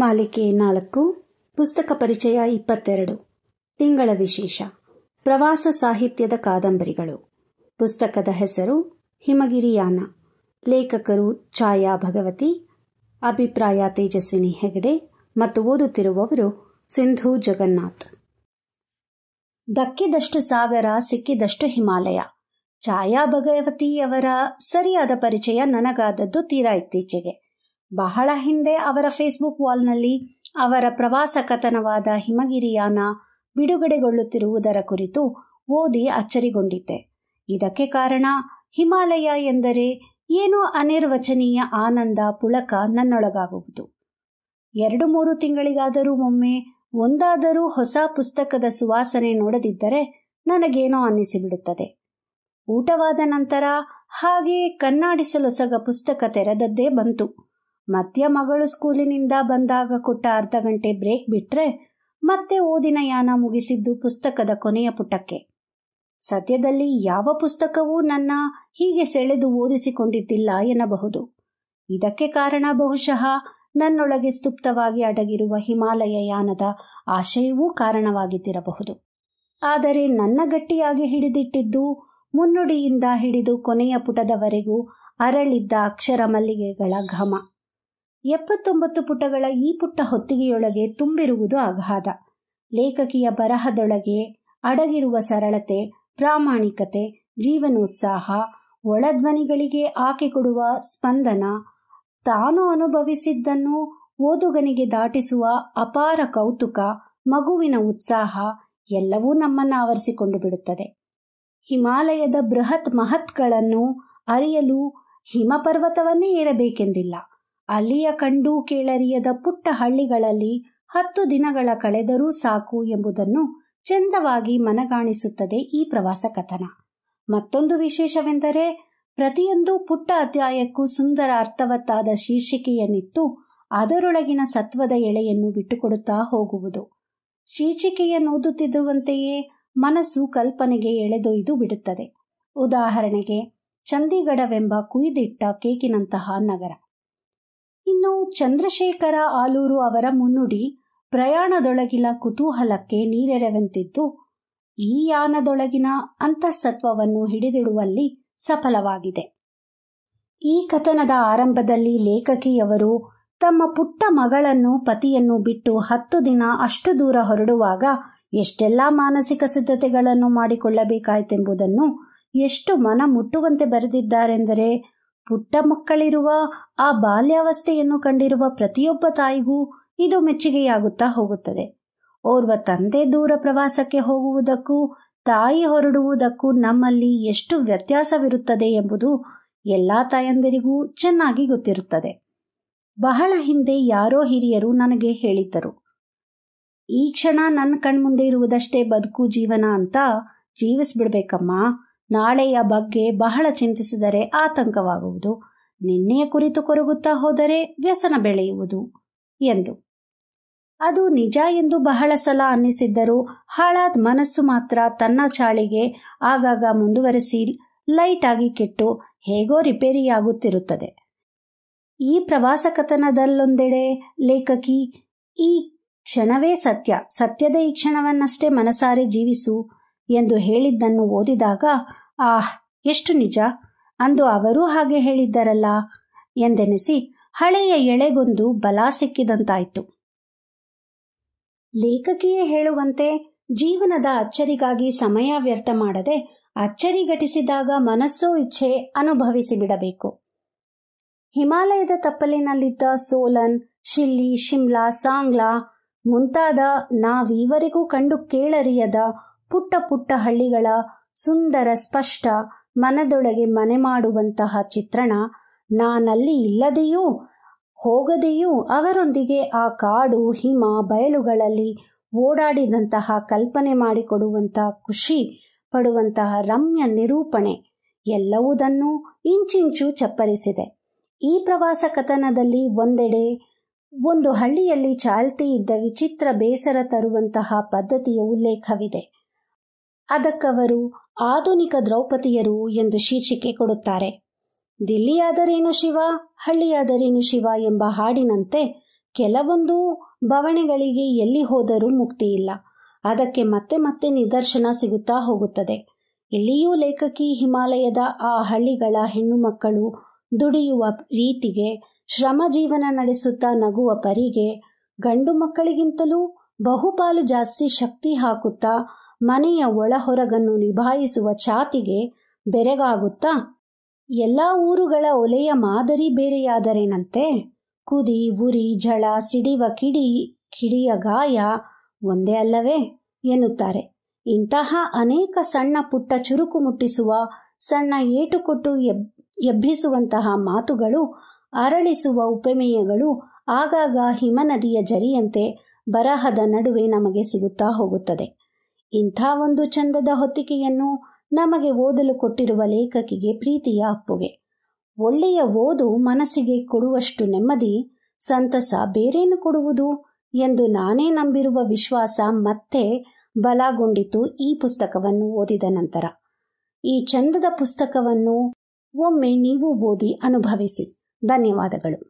ಮಾಲಿಕೆ ನಾಲ್ಕು ಪುಸ್ತಕ ಪರಿಚಯ ಇಪ್ಪತ್ತೆರಡು ತಿಂಗಳ ವಿಶೇಷ ಪ್ರವಾಸ ಸಾಹಿತ್ಯದ ಕಾದಂಬರಿಗಳು ಪುಸ್ತಕದ ಹೆಸರು ಹಿಮಗಿರಿಯಾನ ಲೇಖಕರು ಛಾಯಾ ಭಗವತಿ ಅಭಿಪ್ರಾಯ ತೇಜಸ್ವಿನಿ ಹೆಗಡೆ ಮತ್ತು ಓದುತ್ತಿರುವವರು ಸಿಂಧು ಜಗನ್ನಾಥ್ ದಕ್ಕಿದಷ್ಟು ಸಾಗರ ಸಿಕ್ಕಿದಷ್ಟು ಹಿಮಾಲಯ ಛಾಯಾ ಭಗವತಿಯವರ ಸರಿಯಾದ ಪರಿಚಯ ನನಗಾದದ್ದು ತೀರಾ ಇತ್ತೀಚೆಗೆ ಬಹಳ ಹಿಂದೆ ಅವರ ಫೇಸ್ಬುಕ್ ವಾಲ್ನಲ್ಲಿ ಅವರ ಪ್ರವಾಸ ಕಥನವಾದ ಹಿಮಗಿರಿಯಾನ ಬಿಡುಗಡೆಗೊಳ್ಳುತ್ತಿರುವುದರ ಕುರಿತು ಓದಿ ಅಚ್ಚರಿಗೊಂಡಿದ್ದೆ ಇದಕ್ಕೆ ಕಾರಣ ಹಿಮಾಲಯ ಎಂದರೆ ಏನೋ ಅನಿರ್ವಚನೀಯ ಆನಂದ ಪುಳಕ ನನ್ನೊಳಗಾಗುವುದು ಎರಡು ಮೂರು ತಿಂಗಳಿಗಾದರೂ ಒಮ್ಮೆ ಒಂದಾದರೂ ಹೊಸ ಪುಸ್ತಕದ ಸುವಾಸನೆ ನೋಡದಿದ್ದರೆ ನನಗೇನೋ ಅನ್ನಿಸಿಬಿಡುತ್ತದೆ ಊಟವಾದ ನಂತರ ಹಾಗೆ ಕನ್ನಾಡಿಸಲೊಸಗ ಪುಸ್ತಕ ತೆರೆದದ್ದೇ ಬಂತು ಮತ್ತೆ ಮಗಳು ಸ್ಕೂಲಿನಿಂದ ಬಂದಾಗ ಕೊಟ್ಟ ಅರ್ಧ ಗಂಟೆ ಬ್ರೇಕ್ ಬಿಟ್ರೆ ಮತ್ತೆ ಓದಿನ ಯಾನ ಮುಗಿಸಿದ್ದು ಪುಸ್ತಕದ ಕೊನೆಯ ಪುಟಕ್ಕೆ ಸದ್ಯದಲ್ಲಿ ಯಾವ ಪುಸ್ತಕವೂ ನನ್ನ ಹೀಗೆ ಸೆಳೆದು ಓದಿಸಿಕೊಂಡಿದ್ದಿಲ್ಲ ಎನ್ನಬಹುದು ಇದಕ್ಕೆ ಕಾರಣ ಬಹುಶಃ ನನ್ನೊಳಗೆ ಸ್ತುಪ್ತವಾಗಿ ಅಡಗಿರುವ ಹಿಮಾಲಯ ಯಾನದ ಆಶಯವೂ ಕಾರಣವಾಗಿದ್ದಿರಬಹುದು ಆದರೆ ನನ್ನ ಗಟ್ಟಿಯಾಗಿ ಹಿಡಿದಿಟ್ಟಿದ್ದು ಮುನ್ನುಡಿಯಿಂದ ಹಿಡಿದು ಕೊನೆಯ ಪುಟದವರೆಗೂ ಅರಳಿದ್ದ ಅಕ್ಷರ ಮಲ್ಲಿಗೆಗಳ ಘಮ ಎಪ್ಪತ್ತೊಂಬತ್ತು ಪುಟಗಳ ಈ ಪುಟ್ಟ ಹೊತ್ತಿಗೆಯೊಳಗೆ ತುಂಬಿರುವುದು ಅಗಾಧ ಲೇಖಕಿಯ ಬರಹದೊಳಗೆ ಅಡಗಿರುವ ಸರಳತೆ ಪ್ರಾಮಾಣಿಕತೆ ಜೀವನೋತ್ಸಾಹ ಒಳಧ್ವನಿಗಳಿಗೆ ಆಕೆ ಕೊಡುವ ಸ್ಪಂದನ ತಾನು ಅನುಭವಿಸಿದ್ದನ್ನು ಓದುಗನಿಗೆ ದಾಟಿಸುವ ಅಪಾರ ಕೌತುಕ ಮಗುವಿನ ಉತ್ಸಾಹ ಎಲ್ಲವೂ ನಮ್ಮನ್ನು ಆವರಿಸಿಕೊಂಡು ಬಿಡುತ್ತದೆ ಹಿಮಾಲಯದ ಬೃಹತ್ ಮಹತ್ಗಳನ್ನು ಅರಿಯಲು ಹಿಮಪರ್ವತವನ್ನೇ ಏರಬೇಕೆಂದಿಲ್ಲ ಅಲ್ಲಿಯ ಕಂಡು ಕೇಳರಿಯದ ಪುಟ್ಟ ಹಳ್ಳಿಗಳಲ್ಲಿ ಹತ್ತು ದಿನಗಳ ಕಳೆದರೂ ಸಾಕು ಎಂಬುದನ್ನು ಚಂದವಾಗಿ ಮನಗಾಣಿಸುತ್ತದೆ ಈ ಪ್ರವಾಸ ಕಥನ ಮತ್ತೊಂದು ವಿಶೇಷವೆಂದರೆ ಪ್ರತಿಯೊಂದು ಪುಟ್ಟ ಅಧ್ಯಾಯಕ್ಕೂ ಸುಂದರ ಅರ್ಥವತ್ತಾದ ಶೀರ್ಷಿಕೆಯನ್ನಿತ್ತು ಅದರೊಳಗಿನ ಸತ್ವದ ಎಳೆಯನ್ನು ಬಿಟ್ಟುಕೊಡುತ್ತಾ ಹೋಗುವುದು ಶೀರ್ಷಿಕೆಯನ್ನು ಓದುತ್ತಿದ್ದುವಂತೆಯೇ ಮನಸ್ಸು ಕಲ್ಪನೆಗೆ ಎಳೆದೊಯ್ದು ಬಿಡುತ್ತದೆ ಉದಾಹರಣೆಗೆ ಚಂಡೀಗಢವೆಂಬ ಕುಯ್ದಿಟ್ಟ ಕೇಕಿನಂತಹ ನಗರ ಇನ್ನು ಚಂದ್ರಶೇಖರ ಆಲೂರು ಅವರ ಮುನ್ನುಡಿ ಪ್ರಯಾಣದೊಳಗಿನ ಕುತೂಹಲಕ್ಕೆ ನೀರೆರವಂತಿದ್ದು ಈ ಯಾನದೊಳಗಿನ ಅಂತಸತ್ವವನ್ನು ಹಿಡಿದಿಡುವಲ್ಲಿ ಸಫಲವಾಗಿದೆ ಈ ಕಥನದ ಆರಂಭದಲ್ಲಿ ಲೇಖಕಿಯವರು ತಮ್ಮ ಪುಟ್ಟ ಮಗಳನ್ನು ಪತಿಯನ್ನು ಬಿಟ್ಟು ಹತ್ತು ದಿನ ಅಷ್ಟು ದೂರ ಹೊರಡುವಾಗ ಎಷ್ಟೆಲ್ಲಾ ಮಾನಸಿಕ ಸಿದ್ಧತೆಗಳನ್ನು ಮಾಡಿಕೊಳ್ಳಬೇಕಾಯಿತೆಂಬುದನ್ನು ಎಷ್ಟು ಮನ ಮುಟ್ಟುವಂತೆ ಬರೆದಿದ್ದಾರೆಂದರೆ ಪುಟ್ಟ ಮಕ್ಕಳಿರುವ ಆ ಬಾಲ್ಯಾವಸ್ಥೆಯನ್ನು ಕಂಡಿರುವ ಪ್ರತಿಯೊಬ್ಬ ತಾಯಿಗೂ ಇದು ಮೆಚ್ಚುಗೆಯಾಗುತ್ತಾ ಹೋಗುತ್ತದೆ ಓರ್ವ ತಂದೆ ದೂರ ಪ್ರವಾಸಕ್ಕೆ ಹೋಗುವುದಕ್ಕೂ ತಾಯಿ ಹೊರಡುವುದಕ್ಕೂ ನಮ್ಮಲ್ಲಿ ಎಷ್ಟು ವ್ಯತ್ಯಾಸವಿರುತ್ತದೆ ಎಂಬುದು ಎಲ್ಲಾ ತಾಯಂದಿರಿಗೂ ಚೆನ್ನಾಗಿ ಗೊತ್ತಿರುತ್ತದೆ ಬಹಳ ಹಿಂದೆ ಯಾರೋ ಹಿರಿಯರು ನನಗೆ ಹೇಳಿದ್ದರು ಈ ಕ್ಷಣ ನನ್ನ ಕಣ್ಮುಂದೆ ಇರುವುದಷ್ಟೇ ಬದುಕು ಜೀವನ ಅಂತ ಜೀವಿಸ್ಬಿಡ್ಬೇಕಮ್ಮ ನಾಳೆಯ ಬಗ್ಗೆ ಬಹಳ ಚಿಂತಿಸಿದರೆ ಆತಂಕವಾಗುವುದು ನಿನ್ನೆಯ ಕುರಿತು ಕೊರಗುತ್ತಾ ಹೋದರೆ ವ್ಯಸನ ಬೆಳೆಯುವುದು ಎಂದು ಅದು ನಿಜ ಎಂದು ಬಹಳ ಸಲ ಅನ್ನಿಸಿದ್ದರೂ ಹಾಳಾದ ಮನಸ್ಸು ಮಾತ್ರ ತನ್ನ ಚಾಳಿಗೆ ಆಗಾಗ ಮುಂದುವರೆಸಿ ಲೈಟ್ ಆಗಿ ಕೆಟ್ಟು ಹೇಗೋ ರಿಪೇರಿಯಾಗುತ್ತಿರುತ್ತದೆ ಈ ಪ್ರವಾಸ ಕಥನದಲ್ಲೊಂದೆಡೆ ಲೇಖಕಿ ಈ ಕ್ಷಣವೇ ಸತ್ಯ ಸತ್ಯದ ಈ ಕ್ಷಣವನ್ನಷ್ಟೇ ಮನಸಾರೆ ಜೀವಿಸು ಎಂದು ಹೇಳಿದ್ದನ್ನು ಓದಿದಾಗ ಆಹ್ ಎಷ್ಟು ನಿಜ ಅಂದು ಅವರೂ ಹಾಗೆ ಹೇಳಿದ್ದರಲ್ಲ ಎಂದೆನಿಸಿ ಹಳೆಯ ಎಳೆಗೊಂದು ಬಲ ಸಿಕ್ಕಿದಂತಾಯಿತು ಲೇಖಕಿಯೇ ಹೇಳುವಂತೆ ಜೀವನದ ಅಚ್ಚರಿಗಾಗಿ ಸಮಯ ವ್ಯರ್ಥ ಮಾಡದೆ ಅಚ್ಚರಿ ಘಟಿಸಿದಾಗ ಮನಸ್ಸೋ ಇಚ್ಛೆ ಅನುಭವಿಸಿ ಬಿಡಬೇಕು ಹಿಮಾಲಯದ ತಪ್ಪಲಿನಲ್ಲಿದ್ದ ಸೋಲನ್ ಶಿಲ್ಲಿ ಶಿಮ್ಲಾ ಸಾಂಗ್ಲಾ ಮುಂತಾದ ನಾವೀವರೆಗೂ ಕಂಡು ಕೇಳರಿಯದ ಪುಟ್ಟ ಪುಟ್ಟ ಹಳ್ಳಿಗಳ ಸುಂದರ ಸ್ಪಷ್ಟ ಮನದೊಳಗೆ ಮನೆ ಮಾಡುವಂತಹ ಚಿತ್ರಣ ನಾನಲ್ಲಿ ಇಲ್ಲದೆಯೂ ಹೋಗದೆಯೂ ಅವರೊಂದಿಗೆ ಆ ಕಾಡು ಹಿಮ ಬಯಲುಗಳಲ್ಲಿ ಓಡಾಡಿದಂತಹ ಕಲ್ಪನೆ ಮಾಡಿಕೊಡುವಂತಹ ಖುಷಿ ಪಡುವಂತಹ ರಮ್ಯ ನಿರೂಪಣೆ ಎಲ್ಲವುದನ್ನು ಇಂಚಿಂಚು ಚಪ್ಪರಿಸಿದೆ ಈ ಪ್ರವಾಸ ಕಥನದಲ್ಲಿ ಒಂದೆಡೆ ಒಂದು ಹಳ್ಳಿಯಲ್ಲಿ ಚಾಲ್ತಿ ಇದ್ದ ವಿಚಿತ್ರ ಬೇಸರ ತರುವಂತಹ ಪದ್ಧತಿಯ ಉಲ್ಲೇಖವಿದೆ ಅದಕ್ಕವರು ಆಧುನಿಕ ದ್ರೌಪದಿಯರು ಎಂದು ಶೀರ್ಷಿಕೆ ಕೊಡುತ್ತಾರೆ ದಿಲ್ಲಿಯಾದರೇನು ಶಿವ ಹಳ್ಳಿಯಾದರೇನು ಶಿವ ಎಂಬ ಹಾಡಿನಂತೆ ಕೆಲವೊಂದು ಬವಣೆಗಳಿಗೆ ಎಲ್ಲಿ ಹೋದರೂ ಮುಕ್ತಿ ಇಲ್ಲ ಅದಕ್ಕೆ ಮತ್ತೆ ಮತ್ತೆ ನಿದರ್ಶನ ಸಿಗುತ್ತಾ ಹೋಗುತ್ತದೆ ಇಲ್ಲಿಯೂ ಲೇಖಕಿ ಹಿಮಾಲಯದ ಆ ಹಳ್ಳಿಗಳ ಹೆಣ್ಣು ಮಕ್ಕಳು ದುಡಿಯುವ ರೀತಿಗೆ ಶ್ರಮ ಜೀವನ ನಡೆಸುತ್ತಾ ನಗುವ ಪರಿಗೆ ಗಂಡು ಮಕ್ಕಳಿಗಿಂತಲೂ ಬಹುಪಾಲು ಜಾಸ್ತಿ ಶಕ್ತಿ ಹಾಕುತ್ತಾ ಮನೆಯ ಒಳಹೊರಗನ್ನು ನಿಭಾಯಿಸುವ ಛಾತಿಗೆ ಬೆರಗಾಗುತ್ತಾ ಎಲ್ಲ ಊರುಗಳ ಒಲೆಯ ಮಾದರಿ ಬೇರೆಯಾದರೇನಂತೆ ಕುದಿ ಉರಿ ಝಳ ಸಿಡಿವ ಕಿಡಿ ಕಿಡಿಯ ಗಾಯ ಒಂದೇ ಅಲ್ಲವೇ ಎನ್ನುತ್ತಾರೆ ಇಂತಹ ಅನೇಕ ಸಣ್ಣ ಪುಟ್ಟ ಚುರುಕು ಮುಟ್ಟಿಸುವ ಸಣ್ಣ ಏಟುಕೊಟ್ಟು ಎಬ್ ಎಬ್ಬಿಸುವಂತಹ ಮಾತುಗಳು ಅರಳಿಸುವ ಉಪಮೇಯಗಳು ಆಗಾಗ ಹಿಮನದಿಯ ಜರಿಯಂತೆ ಬರಹದ ನಡುವೆ ನಮಗೆ ಸಿಗುತ್ತಾ ಹೋಗುತ್ತದೆ ಇಂಥ ಒಂದು ಚಂದದ ಹೊತ್ತಿಕೆಯನ್ನು ನಮಗೆ ಓದಲು ಕೊಟ್ಟಿರುವ ಲೇಖಕಿಗೆ ಪ್ರೀತಿಯ ಅಪ್ಪುಗೆ ಒಳ್ಳೆಯ ಓದು ಮನಸ್ಸಿಗೆ ಕೊಡುವಷ್ಟು ನೆಮ್ಮದಿ ಸಂತಸ ಬೇರೇನು ಕೊಡುವುದು ಎಂದು ನಾನೇ ನಂಬಿರುವ ವಿಶ್ವಾಸ ಮತ್ತೆ ಬಲಗೊಂಡಿತು ಈ ಪುಸ್ತಕವನ್ನು ಓದಿದ ನಂತರ ಈ ಚಂದದ ಪುಸ್ತಕವನ್ನು ಒಮ್ಮೆ ನೀವು ಓದಿ ಅನುಭವಿಸಿ ಧನ್ಯವಾದಗಳು